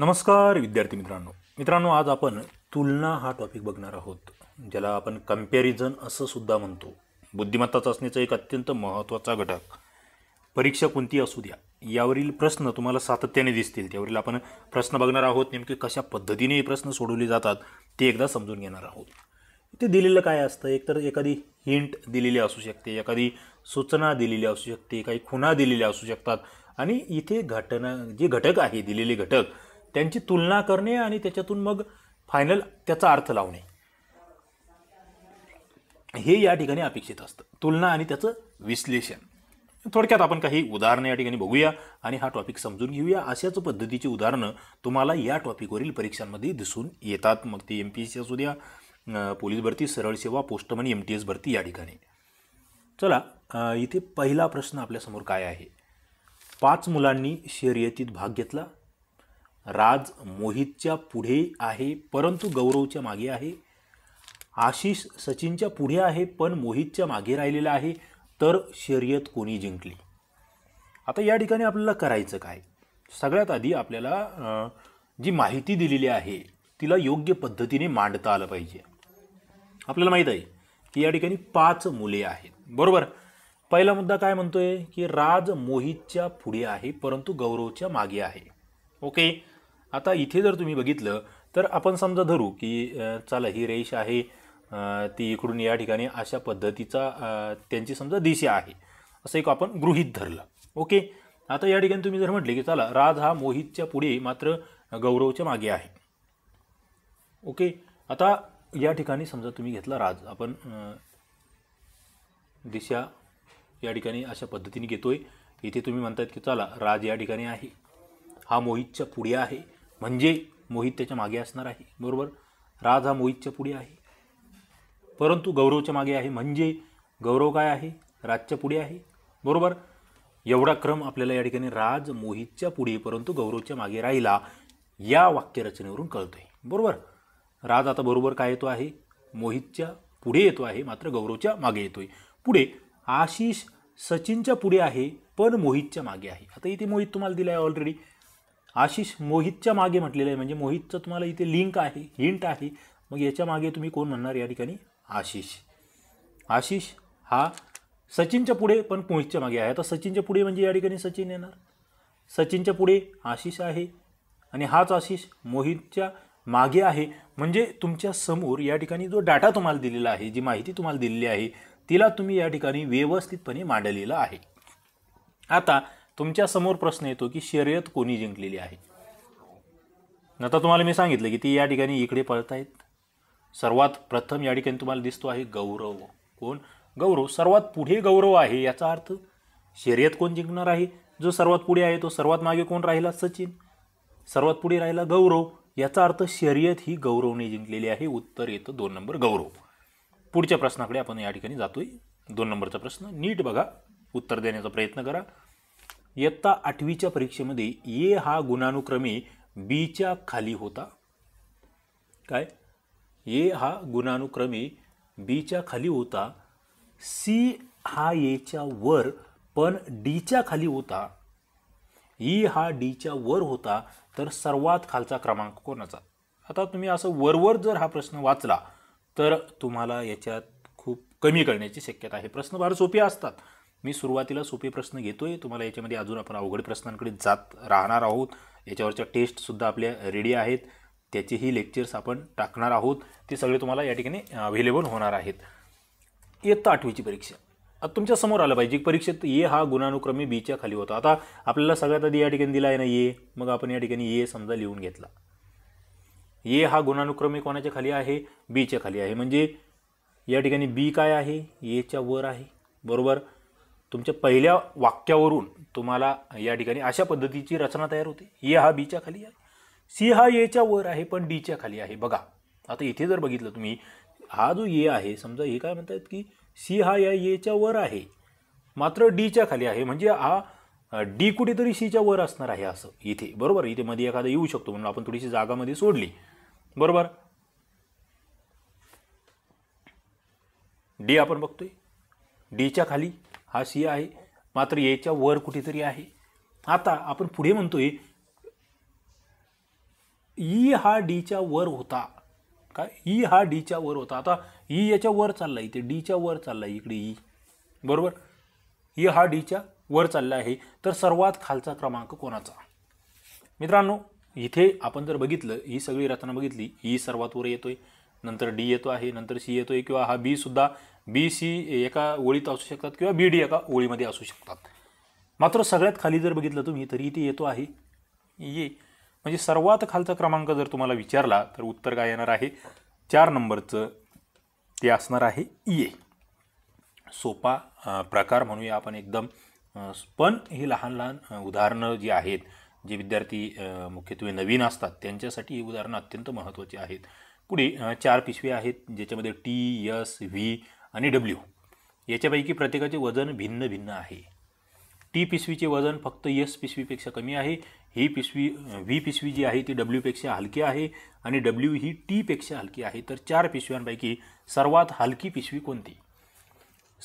नमस्कार विद्यार्थी मित्रांनो मित्रांनो आज आपण तुलना हा टॉपिक बघणार आहोत ज्याला आपण कम्पॅरिझन असं सुद्धा म्हणतो बुद्धिमत्ता चाचणीचा एक अत्यंत महत्त्वाचा घटक परीक्षा कोणती असू द्या यावरील प्रश्न तुम्हाला सातत्याने दिसतील त्यावरील आपण प्रश्न बघणार आहोत नेमके कशा पद्धतीने हे प्रश्न सोडवले जातात ते एकदा समजून घेणार आहोत ते दिलेलं काय असतं एकतर एखादी हिंट दिलेली असू शकते एखादी सूचना दिलेली असू शकते काही खुणा दिलेल्या असू शकतात आणि इथे घटना जे घटक आहे दिलेले घटक त्यांची तुलना करणे आणि त्याच्यातून मग फायनल त्याचा अर्थ लावणे हे या ठिकाणी अपेक्षित असतं तुलना आणि त्याचं विश्लेषण थोडक्यात आपण काही उदाहरणं या ठिकाणी बघूया आणि हा टॉपिक समजून घेऊया अशाच पद्धतीची उदाहरणं तुम्हाला या टॉपिकवरील परीक्षांमध्ये दिसून येतात मग ती एम पी एस सी असू द्या पोलीस भरती सरळ सेवा पोस्टमन एम टी एस भरती या ठिकाणी चला इथे पहिला प्रश्न आपल्यासमोर काय आहे पाच मुलांनी शर्यतीत भाग घेतला राज मोहितच्या पुढे आहे परंतु गौरवच्या मागे आहे आशिष सचिनच्या पुढे आहे पण मोहितच्या मागे राहिलेला आहे तर शर्यत कोणी जिंकली आता या ठिकाणी आपल्याला करायचं काय सगळ्यात आधी आपल्याला जी माहिती दिलेली आहे तिला योग्य पद्धतीने मांडता आलं पाहिजे आपल्याला माहीत आहे की या ठिकाणी पाच मुले आहेत बरोबर पहिला मुद्दा काय म्हणतोय की राज मोहितच्या पुढे आहे परंतु गौरवच्या मागे आहे ओके आता इथे जर तुम्ही बघितलं तर आपण समजा धरू की चला ही रेष आहे ती इकडून या ठिकाणी अशा पद्धतीचा त्यांची समजा दिशा आहे असं एक आपण गृहीत धरलं ओके आता या ठिकाणी तुम्ही जर म्हटले की चला राज हा मोहितच्या पुढे मात्र गौरवच्या मागे आहे ओके आता या ठिकाणी समजा तुम्ही घेतला राज आपण दिशा या ठिकाणी अशा पद्धतीने घेतोय इथे तुम्ही म्हणतात की चला राज या ठिकाणी आहे हा मोहितच्या पुढे आहे म्हणजे मोहित त्याच्या मागे असणार आहे बरोबर राज हा मोहितच्या पुढे आहे परंतु गौरवच्या मागे आहे म्हणजे गौरव काय आहे राजच्या पुढे आहे बरोबर एवढा क्रम आपल्याला या ठिकाणी राज मोहितच्या पुढे परंतु गौरवच्या मागे राहिला या वाक्यरचनेवरून कळतो आहे बरोबर राज आता बरोबर काय येतो आहे मोहितच्या पुढे येतो आहे मात्र गौरवच्या मागे येतोय पुढे आशिष सचिनच्या पुढे आहे पण मोहितच्या मागे आहे आता इथे मोहित तुम्हाला दिला आहे ऑलरेडी आशिष मोहितच्या मागे म्हटलेलं आहे म्हणजे मोहितचं तुम्हाला इथे लिंक आहे हिंट आहे मग याच्या मागे तुम्ही कोण म्हणणार या ठिकाणी आशिष आशिष हा सचिनच्या पुढे पण मोहितच्या मागे आहे आता सचिनच्या पुढे म्हणजे या ठिकाणी सचिन येणार सचिनच्या पुढे आशिष आहे आणि हाच आशिष मोहितच्या मागे आहे म्हणजे तुमच्या समोर या ठिकाणी जो डाटा तुम्हाला दिलेला आहे जी माहिती तुम्हाला दिलेली आहे तिला तुम्ही या ठिकाणी व्यवस्थितपणे मांडलेलं आहे आता तुमच्या समोर प्रश्न येतो की शर्यत कोणी जिंकलेली आहे आता तुम्हाला मी सांगितलं की ती या ठिकाणी इकडे पळतायत सर्वात प्रथम या ठिकाणी तुम्हाला दिसतो आहे गौरव कोण गौरव सर्वात पुढे गौरव आहे याचा अर्थ शर्यत कोण जिंकणार आहे जो सर्वात पुढे आहे तो सर्वात मागे कोण राहिला सचिन सर्वात पुढे राहिला गौरव याचा अर्थ शर्यत ही गौरवने जिंकलेली आहे उत्तर येतं दोन नंबर गौरव पुढच्या प्रश्नाकडे आपण या ठिकाणी जातोय दोन नंबरचा प्रश्न नीट बघा उत्तर देण्याचा प्रयत्न करा इयत्ता आठवीच्या परीक्षेमध्ये ए हा गुणानुक्रमे बीच्या खाली होता काय ए हा गुणानुक्रमे बीच्या खाली होता सी हा एच्या वर पण डीच्या खाली होता ई हा डीच्या वर होता तर सर्वात खालचा क्रमांक कोणाचा आता तुम्ही असं वरवर जर हा प्रश्न वाचला तर तुम्हाला याच्यात खूप कमी करण्याची शक्यता आहे प्रश्न फार सोपे असतात मी सुरुवातीला सोपे प्रश्न घेतोय तुम्हाला याच्यामध्ये अजून आपण अवघड प्रश्नांकडे जात राहणार आहोत याच्यावरच्या टेस्टसुद्धा आपल्या रेडी आहेत त्याचेही लेक्चर्स आपण टाकणार आहोत ते सगळे तुम्हाला या ठिकाणी अवेलेबल होणार आहेत इयत्ता आठवीची परीक्षा आता तुमच्या समोर आलं पाहिजे परीक्षेत ये हा गुणानुक्रमे बीच्या खाली होता आता आपल्याला सगळ्यात आधी या ठिकाणी दिला आहे ना ये मग आपण या ठिकाणी ए समजा लिहून घेतला ये हा गुणानुक्रमे कोणाच्या खाली आहे बीच्या खाली आहे म्हणजे या ठिकाणी बी काय आहे एच्या वर आहे बरोबर तुमच्या पहिल्या वाक्यावरून तुम्हाला या ठिकाणी अशा पद्धतीची रचना तयार होते ए हा बीच्या खाली आहे सी हा येच्या वर आहे पण डीच्या खाली आहे बघा आता इथे जर बघितलं तुम्ही हा जो ए आहे समजा हे काय म्हणतात की सी हा या येच्या वर आहे मात्र डीच्या खाली आहे म्हणजे हा डी कुठेतरी सीच्या वर असणार आहे असं इथे बरोबर इथे मध्ये एखादा येऊ शकतो म्हणून आपण थोडीशी जागामध्ये सोडली बरोबर डी आपण बघतोय डीच्या खाली हा सी आहे मात्र याच्या वर कुठेतरी आहे आता आपण पुढे म्हणतोय ई हा डीच्या वर होता का ई हा डीच्या वर होता आता ई याच्या वर चालला इथे डीच्या वर चालला इकडे ई बरोबर ई हा डीच्या वर चालला आहे तर सर्वात खालचा क्रमांक कोणाचा मित्रांनो इथे आपण जर बघितलं ही सगळी रचना बघितली ई सर्वात वर येतोय नंतर डी येतो आहे नंतर सी येतोय किंवा हा बी सुद्धा बी सी एका ओळीत असू शकतात किंवा बी डी एका ओळीमध्ये असू शकतात मात्र सगळ्यात खाली जर बघितलं तुम्ही तरी इथे येतो आहे ये म्हणजे सर्वात खालचा क्रमांक जर तुम्हाला विचारला तर उत्तर काय येणार आहे चार नंबरचं ते असणार आहे ये सोपा प्रकार म्हणूया आपण एकदम पण ही लहान लहान उदाहरणं जी आहेत जे विद्यार्थी मुख्यत्वे नवीन असतात त्यांच्यासाठी ही उदाहरणं अत्यंत महत्त्वाची आहेत पुढे चार पिशवी आहेत ज्याच्यामध्ये टी यस व्ही आणि डब्ल्यू याच्यापैकी प्रत्येकाचे वजन भिन्न भिन्न आहे टी पिशवीचे वजन फक्त यस पिशवीपेक्षा कमी आहे ही पिशवी व्ही पिशवी जी आहे ती डब्ल्यूपेक्षा हलकी आहे आणि डब्ल्यू ही टीपेक्षा हलकी आहे तर चार पिशव्यांपैकी सर्वात हलकी पिशवी कोणती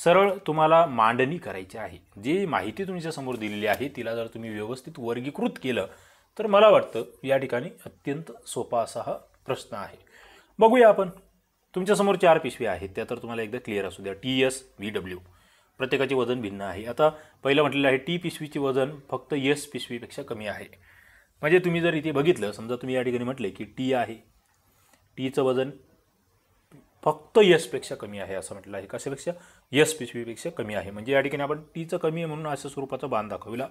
सरळ तुम्हाला मांडणी करायची आहे जे माहिती तुमच्यासमोर दिलेली आहे तिला जर तुम्ही व्यवस्थित वर्गीकृत केलं तर मला वाटतं या ठिकाणी अत्यंत सोपा असा हा प्रश्न आहे बघूया आपण तुमच्यासमोर चार पिशवी आहेत त्या तर तुम्हाला एकदा क्लिअर असू द्या टी एस व्ही डब्ल्यू प्रत्येकाचे वजन भिन्न आहे आता पहिलं म्हटलेलं आहे टी पिशवीचे वजन फक्त एस पिशवीपेक्षा कमी आहे म्हणजे तुम्ही जर इथे बघितलं समजा तुम्ही या ठिकाणी म्हटले की टी आहे टीचं वजन फक्त यसपेक्षा कमी आहे असं म्हटलं आहे कशापेक्षा यस पिशवीपेक्षा कमी आहे म्हणजे या ठिकाणी आपण टीचं कमी आहे म्हणून अशा स्वरूपाचा बांध दाखविला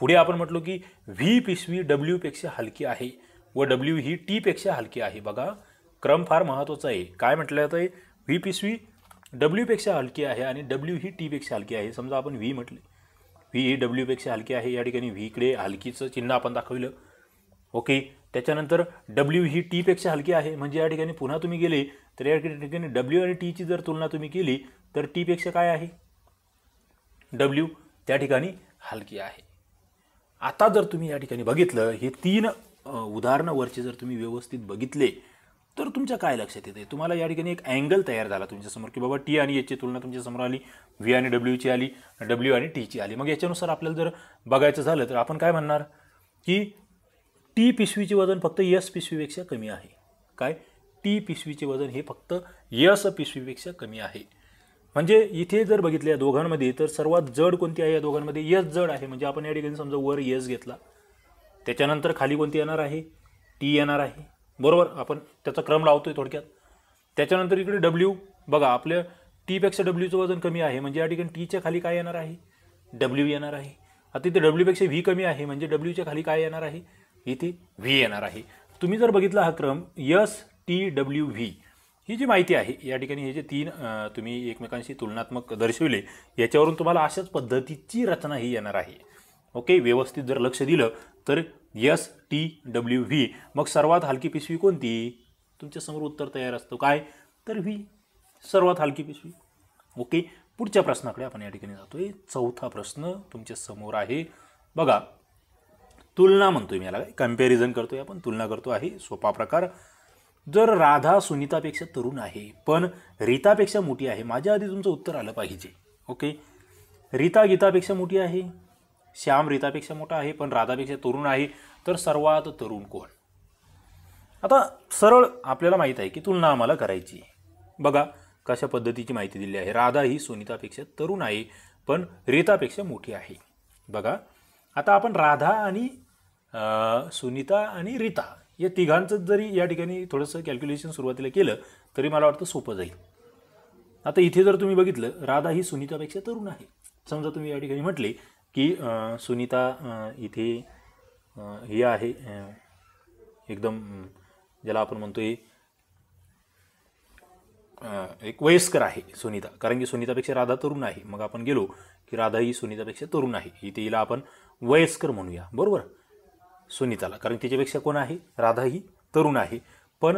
पुढे आपण म्हटलो की व्ही पिशवी डब्ल्यूपेक्षा हलकी आहे व डब्ल्यू ही टीपेक्षा हलकी आहे बघा क्रम फार महत्त्वाचा आहे काय म्हटलं जातं आहे व्ही पिशवी डब्ल्यूपेक्षा हलकी आहे आणि डब्ल्यू ही टीपेक्षा हलकी आहे समजा आपण व्ही म्हटले व्ही ही डब्ल्यूपेक्षा हलकी आहे या ठिकाणी व्हीकडे हलकीचं चिन्ह आपण दाखवलं ओके त्याच्यानंतर डब्ल्यू ही टीपेक्षा हलकी आहे म्हणजे या ठिकाणी पुन्हा तुम्ही गेले तर या ठिकाणी डब्ल्यू आणि टीची जर तुलना तुम्ही केली तर टीपेक्षा काय आहे डब्ल्यू त्या ठिकाणी हलकी आहे आता जर तुम्ही या ठिकाणी बघितलं हे तीन उदाहरणं वरचे जर तुम्ही व्यवस्थित बघितले तर तुमच्या काय लक्षात येते तुम्हाला या ठिकाणी एक अँगल तयार झाला तुमच्यासमोर की बाबा टी आणि ची तुलना तुमच्यासमोर आली व्ही आणि डब्ल्यूची आली डब्ल्यू आणि टीची आली मग याच्यानुसार आपल्याला जर बघायचं झालं तर आपण काय म्हणणार की टी पिशवीचे वजन फक्त यस पिशवीपेक्षा कमी आहे काय टी पिशवीचे वजन हे फक्त यस पिशवीपेक्षा कमी आहे म्हणजे इथे जर बघितलं या दोघांमध्ये तर सर्वात जड कोणती आहे या दोघांमध्ये यस जड आहे म्हणजे आपण या ठिकाणी समजा वर यस घेतला त्याच्यानंतर खाली कोणती येणार आहे टी येणार आहे बरोबर आपण त्याचा क्रम लावतोय थोडक्यात त्याच्यानंतर इकडे डब्ल्यू बघा आपल्या टीपेक्षा डब्ल्यूचं वजन कमी आहे म्हणजे या ठिकाणी टीच्या खाली काय येणार आहे डब्ल्यू येणार आहे आता इथे डब्ल्यूपेक्षा व्ही कमी आहे म्हणजे डब्ल्यूच्या खाली काय येणार आहे इथे व्ही येणार आहे तुम्ही जर बघितला हा क्रम यस टी डब्ल्यू व्ही ही जी माहिती आहे या ठिकाणी हे जे तीन तुम्ही एकमेकांशी तुलनात्मक दर्शविले याच्यावरून तुम्हाला अशाच पद्धतीची रचना ही येणार आहे ओके व्यवस्थित जर लक्ष दिलं तर यस टी डब्ल्यू व्ही मग सर्वात हलकी पिशवी कोणती तुमच्यासमोर उत्तर तयार असतो काय तर व्ही सर्वात हलकी पिशवी ओके पुढच्या प्रश्नाकडे आपण या ठिकाणी जातोय चौथा प्रश्न तुमच्या समोर आहे बघा तुलना म्हणतोय मी याला कम्पॅरिझन करतोय आपण तुलना करतो आहे सोपा प्रकार जर राधा सुनीतापेक्षा तरुण आहे पण रीतापेक्षा मोठी आहे माझ्या आधी तुमचं उत्तर आलं पाहिजे ओके रीता गीतापेक्षा मोठी आहे श्याम रीतापेक्षा मोठा आहे पण राधापेक्षा तरुण आहे तर सर्वात तरुण कोण आता सरळ आपल्याला माहीत आहे की तुलना आम्हाला करायची बघा कशा पद्धतीची माहिती दिली आहे राधा ही सुनीतापेक्षा तरुण आहे पण रीतापेक्षा मोठी आहे बघा आता आपण राधा आणि सुनीता आणि रीता या तिघांचं जरी या ठिकाणी थोडंसं कॅल्क्युलेशन सुरुवातीला केलं तरी मला वाटतं सोपं जाईल आता इथे जर तुम्ही बघितलं राधा ही सुनीतापेक्षा तरुण आहे समजा तुम्ही या ठिकाणी म्हटले की सुनीता इथे हे आहे एकदम ज्याला आपण म्हणतोय एक वयस्कर आहे सुनीता कारण की सुनीतापेक्षा राधा तरुण आहे मग आपण गेलो की राधा ही सुनीतापेक्षा तरुण आहे इथे हिला आपण वयस्कर म्हणूया बरोबर सुनीताला कारण तिच्यापेक्षा कोण आहे राधा ही तरुण आहे पण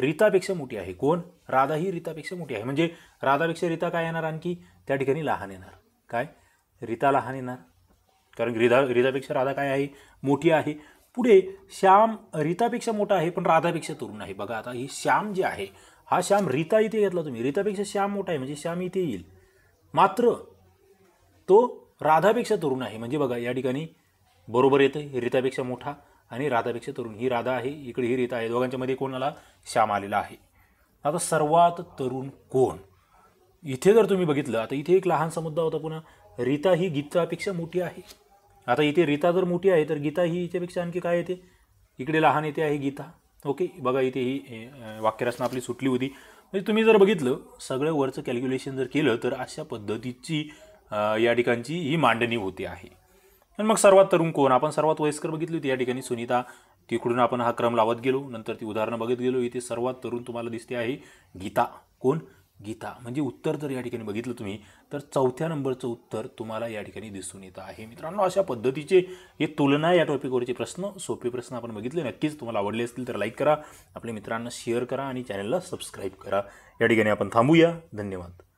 रीतापेक्षा मोठी आहे कोण राधा ही रीतापेक्षा मोठी आहे म्हणजे राधापेक्षा रीता काय येणार आणखी त्या ठिकाणी लहान येणार काय लहान येणार कारण रिधा रीतापेक्षा राधा काय आहे मोठी आहे पुढे श्याम रीतापेक्षा मोठा आहे पण राधापेक्षा तरुण आहे बघा आता ही श्याम जे आहे हा श्याम रीता इथे घेतला तुम्ही रीतापेक्षा श्याम मोठा आहे म्हणजे श्याम इथे येईल मात्र तो राधापेक्षा तरुण आहे म्हणजे बघा या ठिकाणी बरोबर येते रीतापेक्षा मोठा आणि राधापेक्षा तरुण ही राधा आहे इकडे ही रीता आहे दोघांच्यामध्ये कोणाला श्याम आलेला आहे आता सर्वात तरुण कोण इथे जर तुम्ही बघितलं आता इथे एक लहानसा मुद्दा होता पुन्हा रीता ही गीतापेक्षा मोठी आहे आता इथे रीता जर मोठी आहे तर गीता ही हिच्यापेक्षा आणखी काय येते इकडे लहान येते आहे गीता ओके बघा इथे ही वाक्यरचना आपली सुटली होती म्हणजे तुम्ही जर बघितलं सगळं वरचं कॅल्क्युलेशन जर केलं तर अशा पद्धतीची या ठिकाणची ही मांडणी होती आहे आणि मग सर्वात तरुण कोण आपण सर्वात वयस्कर बघितली होती या ठिकाणी सुनीता तिकडून आपण हा क्रम लावत गेलो नंतर ती उदाहरणं बघत गेलो इथे सर्वात तरुण तुम्हाला दिसते आहे गीता कोण गीता म्हणजे उत्तर जर या ठिकाणी बघितलं तुम्ही तर चौथ्या नंबरचं उत्तर तुम्हाला या ठिकाणी दिसून येतं आहे मित्रांनो अशा पद्धतीचे हे तुलना या टॉपिकवरचे प्रश्न सोपे प्रश्न आपण बघितले नक्कीच तुम्हाला आवडले असतील तर लाईक करा आपल्या मित्रांना शेअर करा आणि चॅनलला सबस्क्राईब करा या ठिकाणी आपण थांबूया धन्यवाद